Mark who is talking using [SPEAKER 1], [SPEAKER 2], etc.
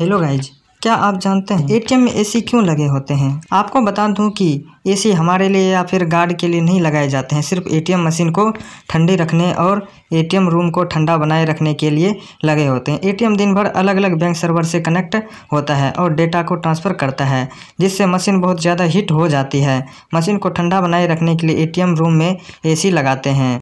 [SPEAKER 1] hello guys क्या आप जानते हैं एटीएम में एसी क्यों लगे होते हैं आपको बता दूं कि एसी हमारे लिए या फिर गार्ड के लिए नहीं लगाए जाते हैं सिर्फ एटीएम मशीन को ठंडे रखने और एटीएम रूम को ठंडा बनाए रखने के लिए लगे होते हैं एटीएम दिन भर अलग अलग बैंक सर्वर से कनेक्ट होता है और डेटा को ट्रांसफ़र करता है जिससे मशीन बहुत ज़्यादा हीट हो जाती है मशीन को ठंडा बनाए रखने के लिए ए रूम में ए लगाते हैं